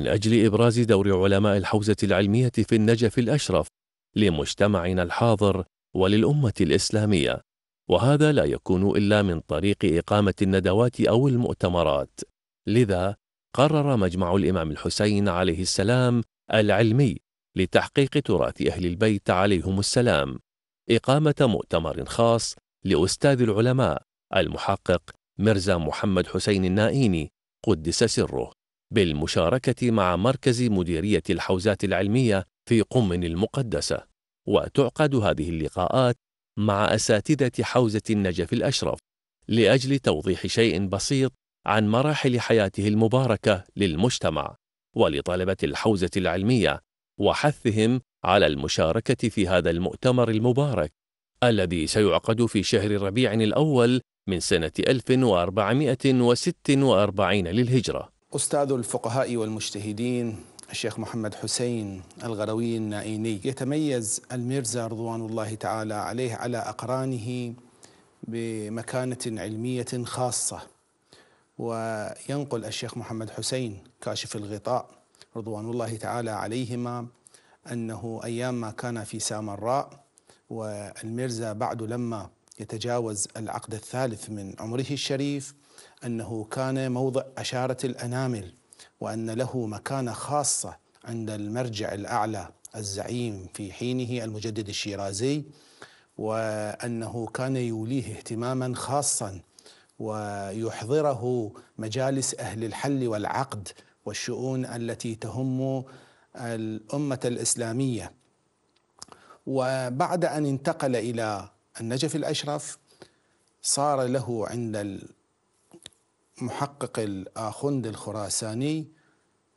من أجل إبراز دور علماء الحوزة العلمية في النجف الأشرف لمجتمعنا الحاضر وللأمة الإسلامية وهذا لا يكون إلا من طريق إقامة الندوات أو المؤتمرات لذا قرر مجمع الإمام الحسين عليه السلام العلمي لتحقيق تراث أهل البيت عليهم السلام إقامة مؤتمر خاص لأستاذ العلماء المحقق مرزا محمد حسين النائيني قدس سره بالمشاركة مع مركز مديرية الحوزات العلمية في قم المقدسة وتعقد هذه اللقاءات مع أساتذة حوزة النجف الأشرف لأجل توضيح شيء بسيط عن مراحل حياته المباركة للمجتمع ولطلبة الحوزة العلمية وحثهم على المشاركة في هذا المؤتمر المبارك الذي سيعقد في شهر ربيع الأول من سنة 1446 للهجرة أستاذ الفقهاء والمجتهدين الشيخ محمد حسين الغروي النائيني يتميز الميرزا رضوان الله تعالى عليه على أقرانه بمكانة علمية خاصة وينقل الشيخ محمد حسين كاشف الغطاء رضوان الله تعالى عليهما أنه أيام ما كان في سامراء والميرزا بعد لما يتجاوز العقد الثالث من عمره الشريف انه كان موضع اشاره الانامل وان له مكانه خاصه عند المرجع الاعلى الزعيم في حينه المجدد الشيرازي وانه كان يوليه اهتماما خاصا ويحضره مجالس اهل الحل والعقد والشؤون التي تهم الامه الاسلاميه وبعد ان انتقل الى النجف الأشرف صار له عند المحقق الآخند الخراساني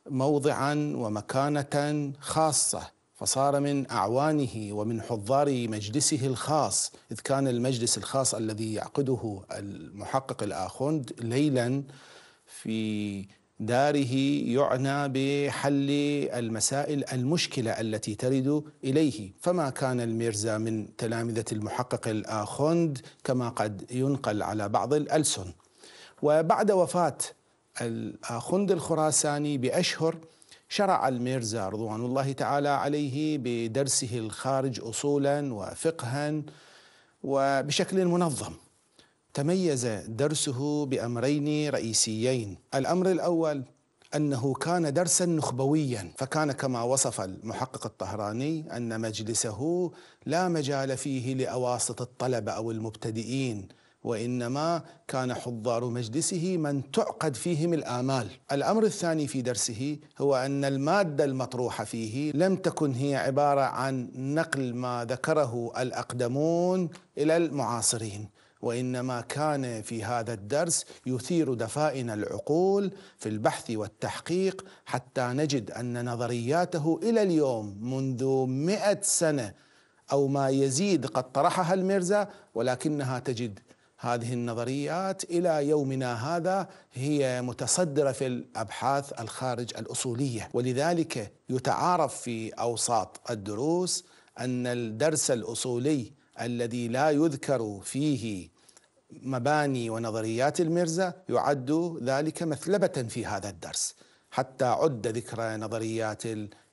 موضعا ومكانة خاصة فصار من أعوانه ومن حضار مجلسه الخاص إذ كان المجلس الخاص الذي يعقده المحقق الآخوند ليلا في داره يعنى بحل المسائل المشكله التي ترد اليه، فما كان الميرزا من تلامذه المحقق الاخوند كما قد ينقل على بعض الالسن. وبعد وفاه الاخوند الخراساني باشهر شرع الميرزا رضوان الله تعالى عليه بدرسه الخارج اصولا وفقها وبشكل منظم. تميز درسه بأمرين رئيسيين الأمر الأول أنه كان درسا نخبويا فكان كما وصف المحقق الطهراني أن مجلسه لا مجال فيه لأواسط الطلبة أو المبتدئين وإنما كان حضار مجلسه من تعقد فيهم الآمال الأمر الثاني في درسه هو أن المادة المطروحة فيه لم تكن هي عبارة عن نقل ما ذكره الأقدمون إلى المعاصرين وانما كان في هذا الدرس يثير دفائن العقول في البحث والتحقيق حتى نجد ان نظرياته الى اليوم منذ مئة سنه او ما يزيد قد طرحها المرزا ولكنها تجد هذه النظريات الى يومنا هذا هي متصدره في الابحاث الخارج الاصوليه ولذلك يتعارف في اوساط الدروس ان الدرس الاصولي الذي لا يذكر فيه مباني ونظريات المرزا يعد ذلك مثلبة في هذا الدرس حتى عد ذكر نظريات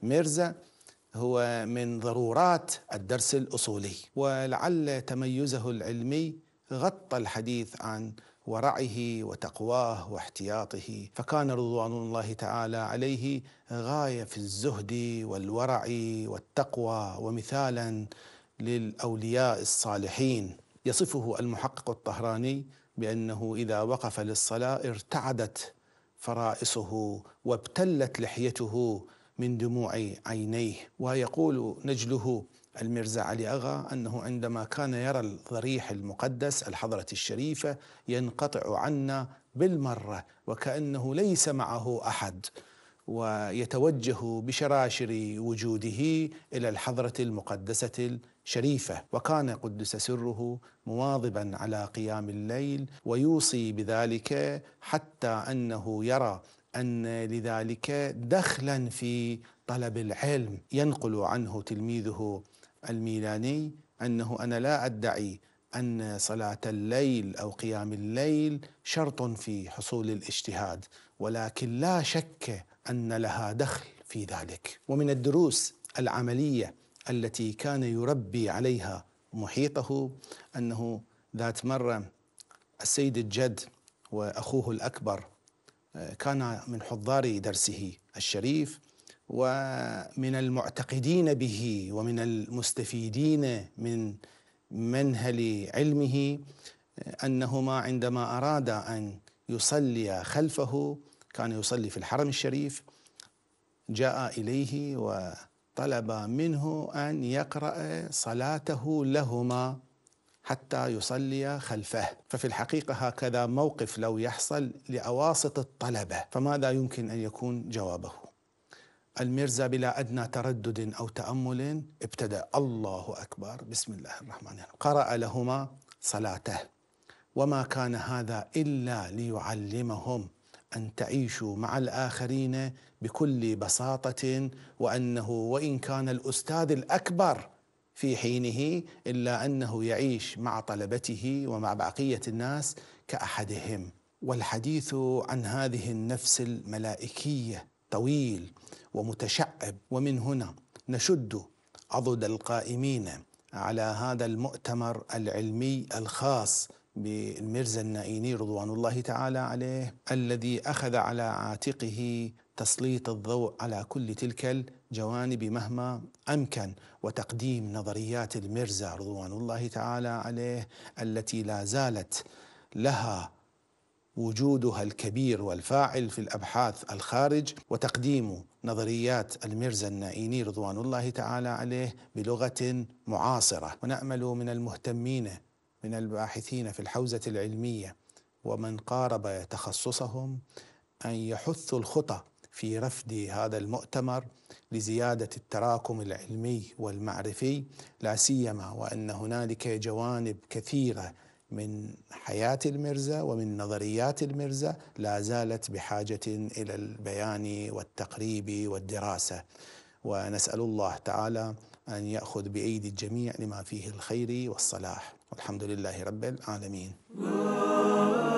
المرزا هو من ضرورات الدرس الأصولي ولعل تميزه العلمي غطى الحديث عن ورعه وتقواه واحتياطه فكان رضوان الله تعالى عليه غايه في الزهد والورع والتقوى ومثالا للاولياء الصالحين يصفه المحقق الطهراني بانه اذا وقف للصلاه ارتعدت فرائصه وابتلت لحيته من دموع عينيه ويقول نجله الميرزا علي أغا أنه عندما كان يرى الضريح المقدس الحضرة الشريفة ينقطع عنا بالمرة وكأنه ليس معه أحد ويتوجه بشراشر وجوده الى الحضره المقدسه الشريفه وكان قدس سره مواظبا على قيام الليل ويوصي بذلك حتى انه يرى ان لذلك دخلا في طلب العلم ينقل عنه تلميذه الميلاني انه انا لا ادعي ان صلاه الليل او قيام الليل شرط في حصول الاجتهاد ولكن لا شك ان لها دخل في ذلك ومن الدروس العمليه التي كان يربي عليها محيطه انه ذات مره السيد الجد واخوه الاكبر آه، كان من حضار درسه الشريف ومن المعتقدين به ومن المستفيدين من منهل علمه آه، انهما عندما اراد ان يصلي خلفه كان يصلي في الحرم الشريف جاء إليه وطلب منه أن يقرأ صلاته لهما حتى يصلي خلفه ففي الحقيقة هكذا موقف لو يحصل لأواسط الطلبة فماذا يمكن أن يكون جوابه الميرزا بلا أدنى تردد أو تأمل ابتدأ الله أكبر بسم الله الرحمن الرحيم قرأ لهما صلاته وما كان هذا إلا ليعلمهم أن تعيشوا مع الآخرين بكل بساطة وأنه وإن كان الأستاذ الأكبر في حينه إلا أنه يعيش مع طلبته ومع بقية الناس كأحدهم والحديث عن هذه النفس الملائكية طويل ومتشعب ومن هنا نشد عضد القائمين على هذا المؤتمر العلمي الخاص بالمرزا النائيني رضوان الله تعالى عليه الذي أخذ على عاتقه تسليط الضوء على كل تلك الجوانب مهما أمكن وتقديم نظريات الميرزا رضوان الله تعالى عليه التي لا زالت لها وجودها الكبير والفاعل في الابحاث الخارج وتقديم نظريات الميرزا النائيني رضوان الله تعالى عليه بلغه معاصره ونامل من المهتمين من الباحثين في الحوزة العلمية ومن قارب تخصصهم أن يحثوا الخطى في رفد هذا المؤتمر لزيادة التراكم العلمي والمعرفي لا سيما وأن هنالك جوانب كثيرة من حياة المرزا ومن نظريات المرزا لا زالت بحاجة إلى البيان والتقريب والدراسة ونسأل الله تعالى أن يأخذ بأيدي الجميع لما فيه الخير والصلاح والحمد لله رب العالمين